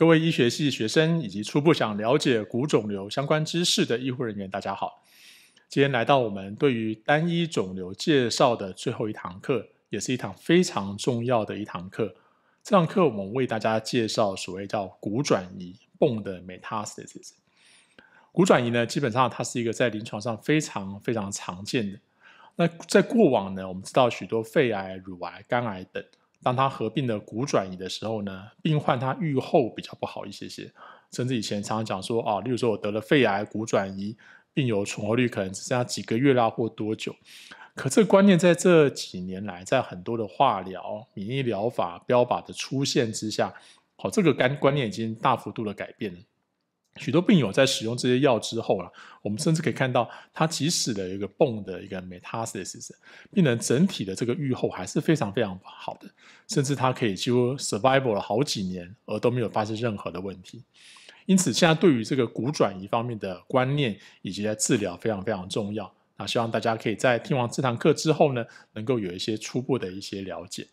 各位医学系学生以及初步想了解骨肿瘤相关知识的医护人员，大家好！今天来到我们对于单一肿瘤介绍的最后一堂课，也是一堂非常重要的一堂课。这堂课我们为大家介绍所谓叫骨转移泵的 metastasis）。骨转移呢，基本上它是一个在临床上非常非常常见的。那在过往呢，我们知道许多肺癌、乳癌、肝癌等。当他合并的骨转移的时候呢，病患他愈后比较不好一些些，甚至以前常常讲说啊，例如说我得了肺癌骨转移，病友存活率可能只剩下几个月啦或多久。可这观念在这几年来，在很多的化疗、免疫疗法、标靶的出现之下，好，这个干观念已经大幅度的改变了。许多病友在使用这些药之后啊，我们甚至可以看到，他即使有一个泵的一个 metastasis，病人整体的这个预后还是非常非常好的，甚至他可以几乎 survival 了好几年，而都没有发生任何的问题。因此，现在对于这个骨转移方面的观念以及在治疗非常非常重要。那希望大家可以在听完这堂课之后呢，能够有一些初步的一些了解。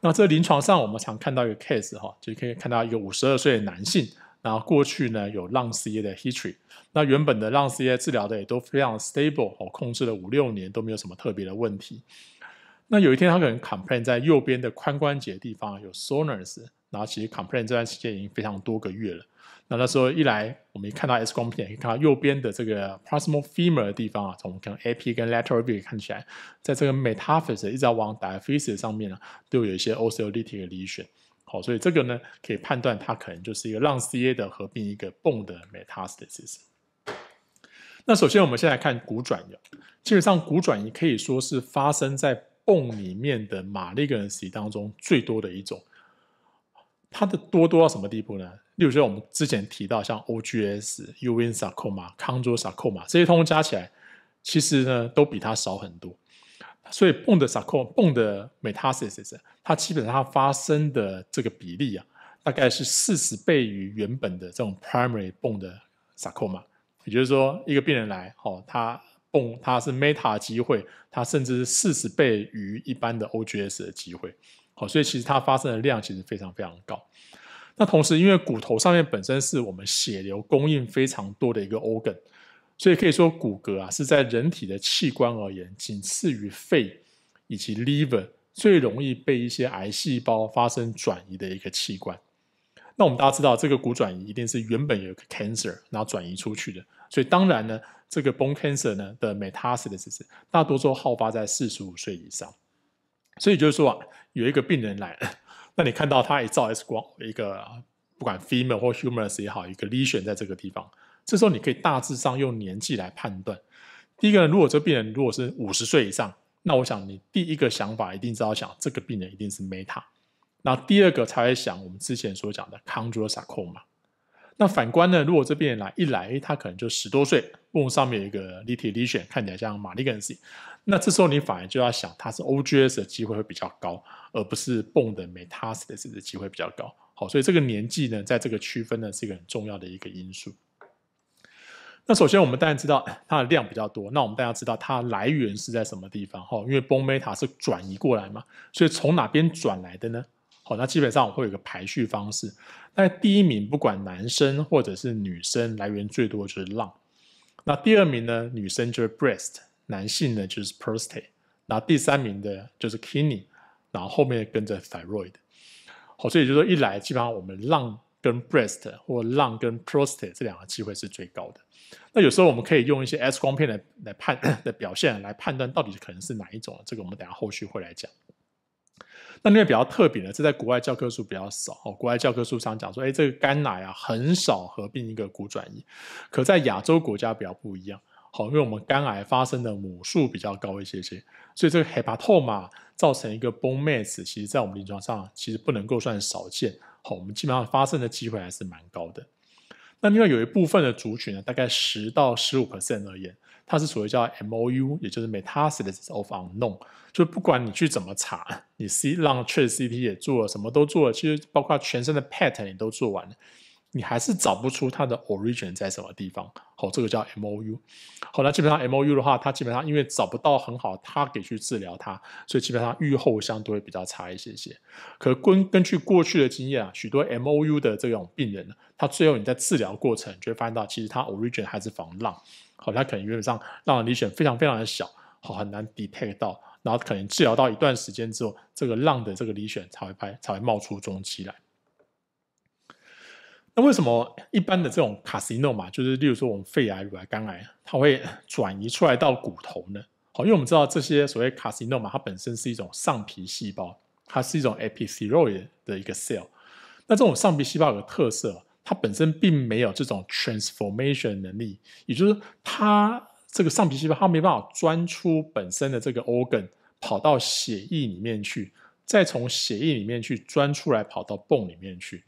那在临床上，我们常看到一个 case 哈，就可以看到一个五十二岁的男性。然后过去呢，有朗氏液的 history，那原本的朗氏液治疗的也都非常 stable，哦，控制了五六年都没有什么特别的问题。那有一天他可能 complain 在右边的髋关节地方有 soreness，然后其实 complain 这段时间已经非常多个月了。那他说一来，我们一看到 X 光片，可以看到右边的这个 proximal femur 的地方啊，从能 AP 跟 lateral view 看起来，在这个 metaphysis 一直往 diaphysis 上面呢，都有一些 osteolytic lesion。好，所以这个呢，可以判断它可能就是一个让 CA 的合并一个泵的 metastasis。那首先，我们先来看骨转移。基本上，骨转移可以说是发生在泵里面的马利根 c 当中最多的一种。它的多多到什么地步呢？例如说，我们之前提到像 OGS、Uvinsarcoma、康卓 sarcoma 这些，通通加起来，其实呢，都比它少很多。所以，泵的 sarcoma，泵的 metastasis，它基本上它发生的这个比例啊，大概是四十倍于原本的这种 primary 泵的 sarcoma。也就是说，一个病人来，哦，他泵他是 m e t a 的机会，他甚至是四十倍于一般的 OGS 的机会。好，所以其实它发生的量其实非常非常高。那同时，因为骨头上面本身是我们血流供应非常多的一个 organ。所以可以说，骨骼啊，是在人体的器官而言，仅次于肺以及 liver 最容易被一些癌细胞发生转移的一个器官。那我们大家知道，这个骨转移一定是原本有一个 cancer，然后转移出去的。所以当然呢，这个 bone cancer 呢的 metastasis 大多数好发在四十五岁以上。所以就是说啊，有一个病人来了，那你看到他一照 X 光，一个不管 female 或 humans 也好，一个 lesion 在这个地方。这时候你可以大致上用年纪来判断。第一个，如果这病人如果是五十岁以上，那我想你第一个想法一定是要想这个病人一定是 m e t a 那第二个才会想我们之前所讲的 c o n t r o s a r c o e 嘛。那反观呢，如果这病人来一来，他可能就十多岁 b o 上面有一个 l i t h l i o n 看起来像 malignancy，那这时候你反而就要想他是 OGS 的机会会比较高，而不是 b o 的 metastasis 的机会比较高。好，所以这个年纪呢，在这个区分呢是一个很重要的一个因素。那首先，我们当然知道它的量比较多。那我们大家知道它来源是在什么地方哈？因为 bone e t a 是转移过来嘛，所以从哪边转来的呢？好，那基本上我会有一个排序方式。那第一名，不管男生或者是女生，来源最多就是浪。那第二名呢，女生就是 breast，男性呢就是 prostate。然后第三名的就是 k n e y 然后后面跟着 thyroid。好，所以就说一来，基本上我们浪。跟 breast 或 lung 跟 prostate 这两个机会是最高的。那有时候我们可以用一些 X 光片来来判的表现来判断到底可能是哪一种。这个我们等下后续会来讲。那另外比较特别的，这在国外教科书比较少。哦。国外教科书上讲说，哎，这个肝癌啊很少合并一个骨转移。可在亚洲国家比较不一样。好，因为我们肝癌发生的母数比较高一些些，所以这个 hepatoma 造成一个 bone mass，其实在我们临床上其实不能够算少见。我们基本上发生的机会还是蛮高的。那另外有一部分的族群呢，大概十到十五 percent 而言，它是所谓叫 M O U，也就是 metastasis of unknown，就不管你去怎么查，你 C 让 t r a c e t C T 也做了，什么都做了，其实包括全身的 PET 你都做完了。你还是找不出它的 origin 在什么地方，好，这个叫 M O U。好，那基本上 M O U 的话，它基本上因为找不到很好它给去治疗它，所以基本上预后相对会比较差一些些。可根根据过去的经验啊，许多 M O U 的这种病人，他最后你在治疗过程就会发现到，其实他 origin 还是防浪，好，他可能原本上让离选非常非常的小，好，很难 detect 到，然后可能治疗到一段时间之后，这个浪的这个离选才会拍才会冒出中期来。那为什么一般的这种卡西诺嘛，就是例如说我们肺癌、乳癌、肝癌，它会转移出来到骨头呢？好，因为我们知道这些所谓卡西诺嘛，它本身是一种上皮细胞，它是一种 epithelial 的一个 cell。那这种上皮细胞有个特色，它本身并没有这种 transformation 能力，也就是它这个上皮细胞它没办法钻出本身的这个 organ，跑到血液里面去，再从血液里面去钻出来跑到泵里面去。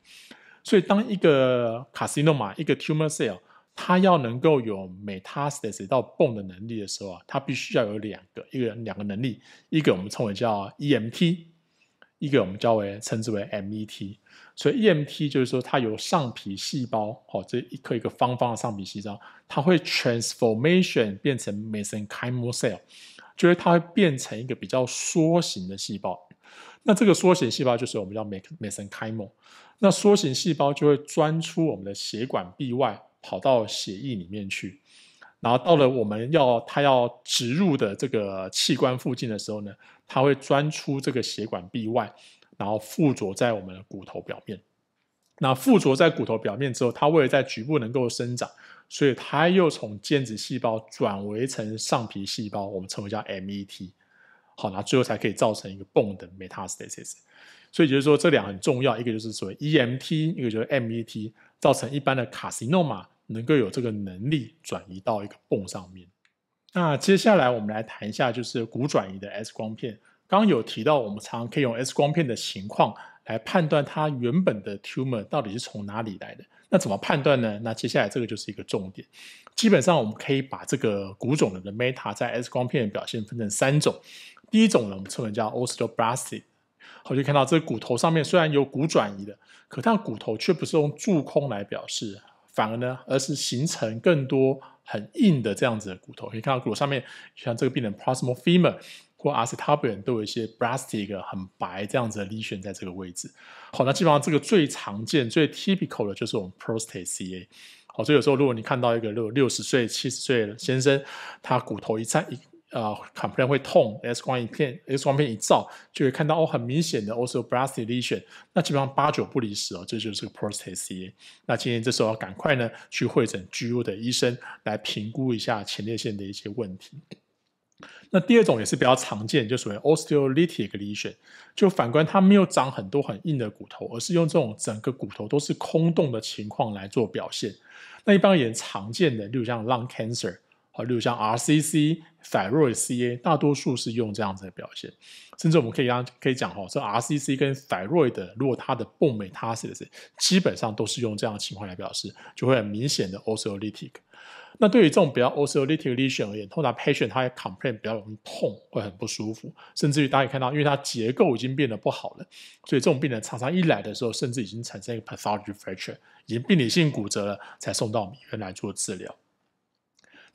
所以，当一个 carcinoma、一个 tumor cell，它要能够有 m e t a s t a s i s 到 bone 的能力的时候啊，它必须要有两个，一个两个能力，一个我们称为叫 EMT，一个我们叫为称之为 MET。所以 EMT 就是说它由上皮细胞，好，这一颗一个方方的上皮细胞，它会 transformation 变成 mesenchymal cell，就是它会变成一个比较梭形的细胞。那这个梭形细胞就是我们叫 m e s e n c h y m a 那梭形细胞就会钻出我们的血管壁外，跑到血液里面去，然后到了我们要它要植入的这个器官附近的时候呢，它会钻出这个血管壁外，然后附着在我们的骨头表面。那附着在骨头表面之后，它为了在局部能够生长，所以它又从间质细胞转为成上皮细胞，我们称为叫 MET。好，那最后才可以造成一个泵的 metastasis。所以就是说，这两很重要，一个就是所谓 EMT，一个就是 MET，造成一般的卡西诺玛能够有这个能力转移到一个泵上面。那接下来我们来谈一下，就是骨转移的 X 光片。刚有提到，我们常常可以用 X 光片的情况来判断它原本的 tumor 到底是从哪里来的。那怎么判断呢？那接下来这个就是一个重点。基本上，我们可以把这个骨肿瘤的 meta 在 X 光片的表现分成三种。第一种呢，我们称为叫 osteoblastic，好，就看到这个骨头上面虽然有骨转移的，可它骨头却不是用柱空来表示，反而呢，而是形成更多很硬的这样子的骨头。你看到骨上面，像这个病人 proximal femur 或 a c e t a b u l a n 都有一些 blastic 很白这样子的离旋在这个位置。好，那基本上这个最常见、最 typical 的就是我们 prostate CA。好，所以有时候如果你看到一个六六十岁、七十岁的先生，他骨头一颤一。啊，X 光片会痛，X 光一片 X 光片一照，就会看到哦，很明显的 o s t e o l s t i c lesion，那基本上八九不离十哦，这就是个 prostate CA。那今天这时候要赶快呢，去会诊 GU 的医生来评估一下前列腺的一些问题。那第二种也是比较常见，就所谓 osteolytic lesion，就反观它没有长很多很硬的骨头，而是用这种整个骨头都是空洞的情况来做表现。那一般也言常见的，例如像 lung cancer。啊，例如像 R C C、thyroid C A，大多数是用这样子的表现。甚至我们可以刚可以讲哈，这 R C C 跟 thyroid 的，如果它的 b o m e t a s s i s 基本上都是用这样的情况来表示，就会很明显的 osteolytic。那对于这种比较 osteolytic lesion 而言，通常 patient 他 complain 比较容易痛，会很不舒服。甚至于大家以看到，因为它结构已经变得不好了，所以这种病人常常一来的时候，甚至已经产生一个 p a t h o l o g y fracture，已经病理性骨折了，才送到我们医院来做治疗。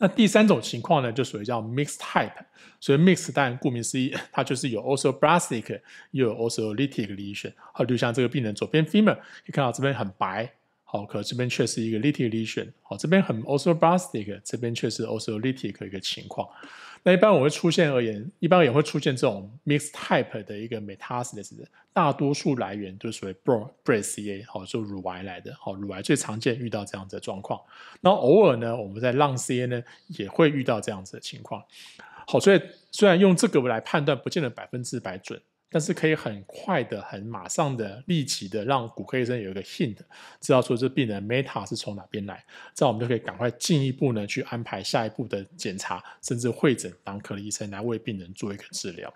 那第三种情况呢，就属于叫 mixed type，所以 mixed，当然顾名思义，它就是有 also b l a s t i c 又有 also lytic lesion。好，就像这个病人左边 femur，你看到这边很白，好，可这边却是一个 lytic lesion，好，这边很 also b l a s t i c 这边却是 also lytic 一个情况。那一般我会出现而言，一般也会出现这种 mixed type 的一个 metastasis，大多数来源都是属于 b r a b r a CA 好，就乳癌来的，好，乳癌最常见遇到这样子的状况。那偶尔呢，我们在 lung CA 呢也会遇到这样子的情况，好，所以虽然用这个来判断，不见得百分之百准。但是可以很快的、很马上的、立即的，让骨科医生有一个 hint，知道说这病人 meta 是从哪边来，这样我们就可以赶快进一步呢去安排下一步的检查，甚至会诊，当科的医生来为病人做一个治疗。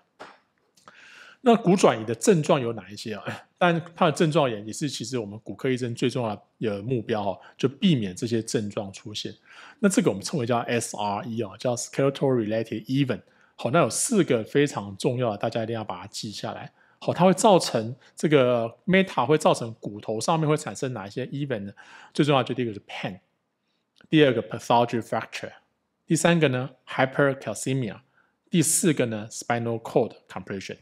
那骨转移的症状有哪一些啊？但它的症状也也是其实我们骨科医生最重要的目标哦，就避免这些症状出现。那这个我们称为叫 SRE 啊，叫 skeletal related even。好，那有四个非常重要的，大家一定要把它记下来。好，它会造成这个 m e t a 会造成骨头上面会产生哪一些 even 呢？最重要就第一个是 pain，第二个 p a t h o l o g y fracture，第三个呢 hypercalcemia，第四个呢 spinal cord compression。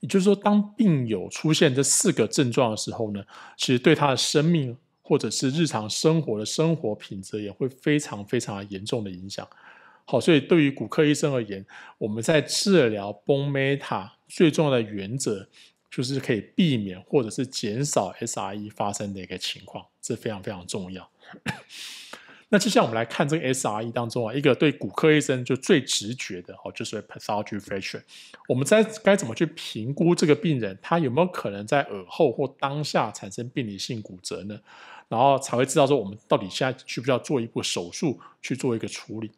也就是说，当病友出现这四个症状的时候呢，其实对他的生命或者是日常生活的生活品质也会非常非常严重的影响。好，所以对于骨科医生而言，我们在治疗崩 Meta 最重要的原则就是可以避免或者是减少 SRE 发生的一个情况，这非常非常重要。那接下来我们来看这个 SRE 当中啊，一个对骨科医生就最直觉的哦，就是 p a t h o l o g y fracture。我们在该怎么去评估这个病人，他有没有可能在耳后或当下产生病理性骨折呢？然后才会知道说，我们到底现在需不需要做一部手术去做一个处理？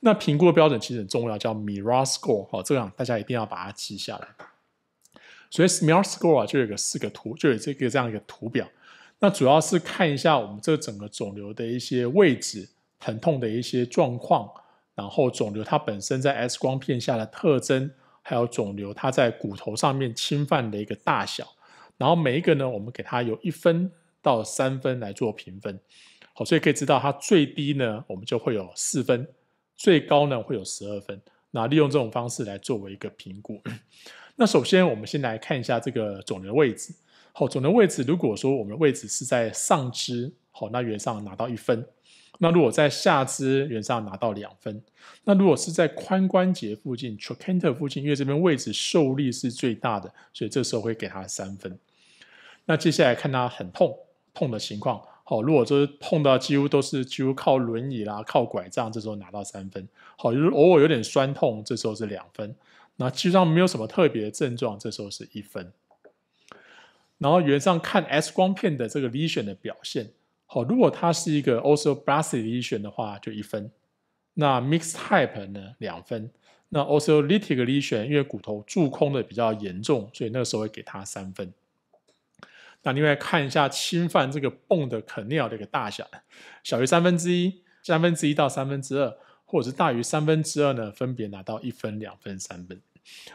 那评估的标准其实很重要，叫 Mira Score，哦，这样大家一定要把它记下来。所以 Mira Score 啊，就有个四个图，就有这个这样一个图表。那主要是看一下我们这整个肿瘤的一些位置、疼痛的一些状况，然后肿瘤它本身在 X 光片下的特征，还有肿瘤它在骨头上面侵犯的一个大小。然后每一个呢，我们给它有一分到三分来做评分，好，所以可以知道它最低呢，我们就会有四分。最高呢会有十二分，那利用这种方式来作为一个评估。那首先我们先来看一下这个肿瘤位置。好，肿瘤位置，如果说我们的位置是在上肢，好，那原上拿到一分；那如果在下肢，原上拿到两分；那如果是在髋关节附近、trochanter 附近，因为这边位置受力是最大的，所以这时候会给它三分。那接下来看他很痛痛的情况。好，如果就是碰到几乎都是几乎靠轮椅啦、靠拐杖，这时候拿到三分。好，就是偶尔有点酸痛，这时候是两分。那基本上没有什么特别的症状，这时候是一分。然后原上看 X 光片的这个 lesion 的表现，好，如果它是一个 o s e o b l a s t i c lesion 的话，就一分。那 mixed type 呢，两分。那 o s e o l y t i c lesion，因为骨头蛀空的比较严重，所以那个时候会给他三分。那另外看一下侵犯这个泵的肯定 n 的一个大小，小于三分之一，三分之一到三分之二，或者是大于三分之二呢，分别拿到一分、两分、三分。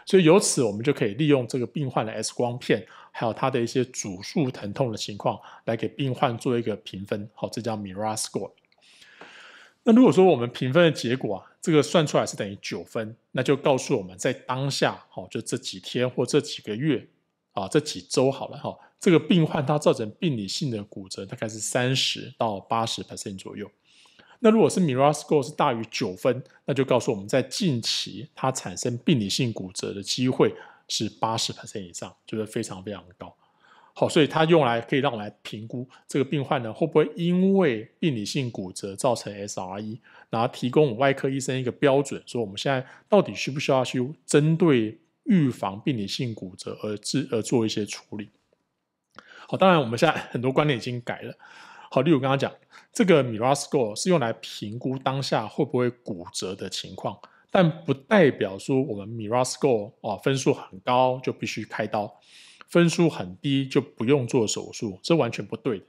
所以由此我们就可以利用这个病患的 X 光片，还有他的一些主诉疼痛的情况，来给病患做一个评分。好，这叫 Mirra Score。那如果说我们评分的结果，这个算出来是等于九分，那就告诉我们在当下，好，就这几天或这几个月啊，这几周好了哈。这个病患他造成病理性的骨折大概是三十到八十 percent 左右。那如果是 m i r o s c o 是大于九分，那就告诉我们在近期他产生病理性骨折的机会是八十 percent 以上，就是非常非常高。好，所以它用来可以让来评估这个病患呢会不会因为病理性骨折造成 SRE，然后提供外科医生一个标准，说我们现在到底需不需要去针对预防病理性骨折而治而做一些处理。好，当然我们现在很多观念已经改了。好，例如刚刚讲，这个 Mirasco 是用来评估当下会不会骨折的情况，但不代表说我们 Mirasco 啊分数很高就必须开刀，分数很低就不用做手术，这完全不对的。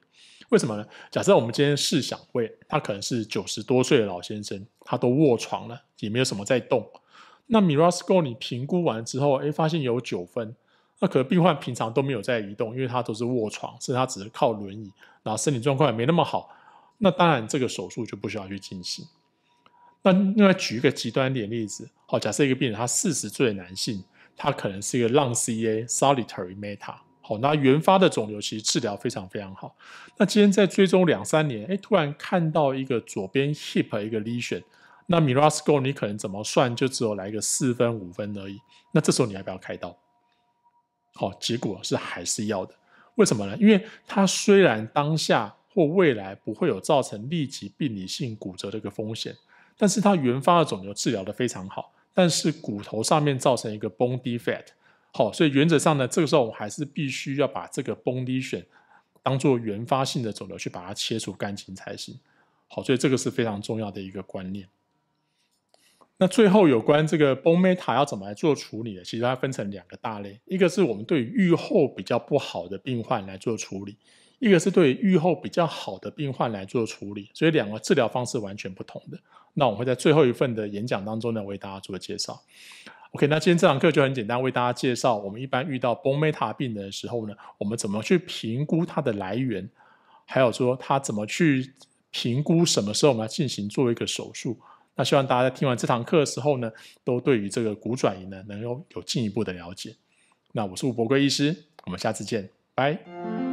为什么呢？假设我们今天试想会，他可能是九十多岁的老先生，他都卧床了，也没有什么在动，那 Mirasco 你评估完之后，哎，发现有九分。那可能病患平常都没有在移动，因为他都是卧床，所以他只是靠轮椅，然后身体状况也没那么好。那当然，这个手术就不需要去进行。那另外举一个极端点例子，好，假设一个病人，他四十岁的男性，他可能是一个 Lung CA solitary meta，好，那原发的肿瘤其实治疗非常非常好。那今天在追踪两三年，哎，突然看到一个左边 hip 一个 lesion，那 m i r o s c o 你可能怎么算，就只有来个四分五分而已。那这时候你还不要开刀？好，结果是还是要的，为什么呢？因为它虽然当下或未来不会有造成立即病理性骨折的一个风险，但是它原发的肿瘤治疗的非常好，但是骨头上面造成一个崩 e fat。好，所以原则上呢，这个时候我们还是必须要把这个崩低选当做原发性的肿瘤去把它切除干净才行。好，所以这个是非常重要的一个观念。那最后有关这个 bone meta 要怎么来做处理呢？其实它分成两个大类，一个是我们对预后比较不好的病患来做处理，一个是对预后比较好的病患来做处理。所以两个治疗方式完全不同的。那我会在最后一份的演讲当中呢，为大家做个介绍。OK，那今天这堂课就很简单，为大家介绍我们一般遇到 bone meta 病人的时候呢，我们怎么去评估它的来源，还有说他怎么去评估什么时候我们要进行做一个手术。那希望大家在听完这堂课的时候呢，都对于这个股转移呢，能够有进一步的了解。那我是吴伯圭医师，我们下次见，拜。